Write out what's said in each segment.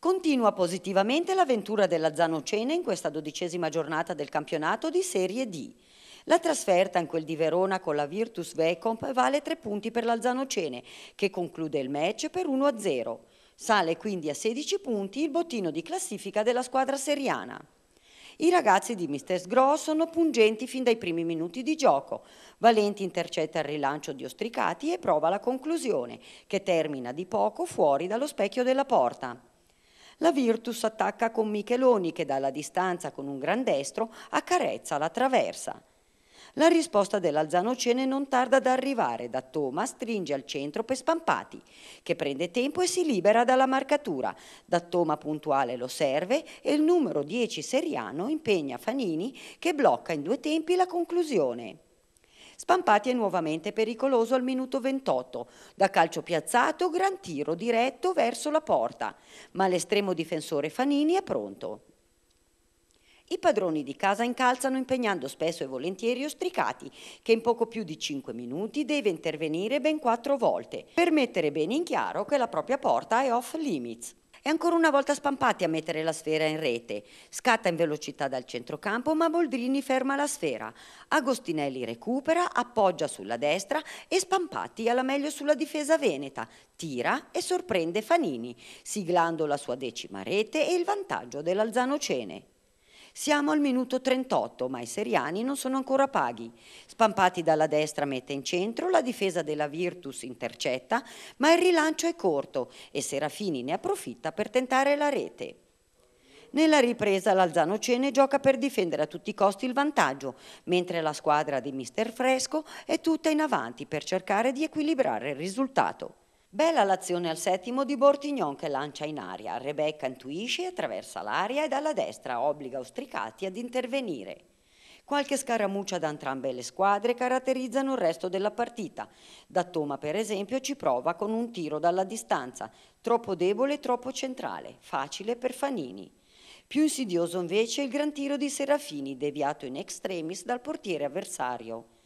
Continua positivamente l'avventura della Zanocena in questa dodicesima giornata del campionato di Serie D. La trasferta in quel di Verona con la Virtus Vecomp vale tre punti per la l'Alzanocene, che conclude il match per 1-0. Sale quindi a 16 punti il bottino di classifica della squadra seriana. I ragazzi di Mister Sgro sono pungenti fin dai primi minuti di gioco. Valenti intercetta il rilancio di Ostricati e prova la conclusione, che termina di poco fuori dallo specchio della porta. La Virtus attacca con Micheloni che dalla distanza con un gran destro accarezza la traversa. La risposta dell'Alzanocene non tarda ad arrivare da Toma, stringe al centro per Spampati, che prende tempo e si libera dalla marcatura. Da Toma puntuale lo serve e il numero 10 Seriano impegna Fanini che blocca in due tempi la conclusione. Spampati è nuovamente pericoloso al minuto 28. Da calcio piazzato, gran tiro diretto verso la porta, ma l'estremo difensore Fanini è pronto. I padroni di casa incalzano impegnando spesso e volentieri Ostricati, che in poco più di 5 minuti deve intervenire ben 4 volte per mettere bene in chiaro che la propria porta è off limits. È ancora una volta Spampati a mettere la sfera in rete. Scatta in velocità dal centrocampo, ma Boldrini ferma la sfera. Agostinelli recupera, appoggia sulla destra e Spampati alla meglio sulla difesa veneta. Tira e sorprende Fanini, siglando la sua decima rete e il vantaggio dell'Alzano Cene. Siamo al minuto 38, ma i seriani non sono ancora paghi. Spampati dalla destra mette in centro, la difesa della Virtus intercetta, ma il rilancio è corto e Serafini ne approfitta per tentare la rete. Nella ripresa l'Alzano Cene gioca per difendere a tutti i costi il vantaggio, mentre la squadra di Mister Fresco è tutta in avanti per cercare di equilibrare il risultato. Bella l'azione al settimo di Bortignon che lancia in aria. Rebecca intuisce, attraversa l'aria e dalla destra obbliga Ostricati ad intervenire. Qualche scaramuccia da entrambe le squadre caratterizzano il resto della partita. Da Toma, per esempio, ci prova con un tiro dalla distanza, troppo debole e troppo centrale, facile per Fanini. Più insidioso invece il gran tiro di Serafini, deviato in extremis dal portiere avversario.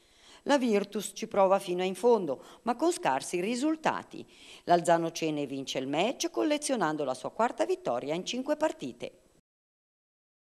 La Virtus ci prova fino in fondo, ma con scarsi risultati. L'Alzano Cene vince il match collezionando la sua quarta vittoria in cinque partite.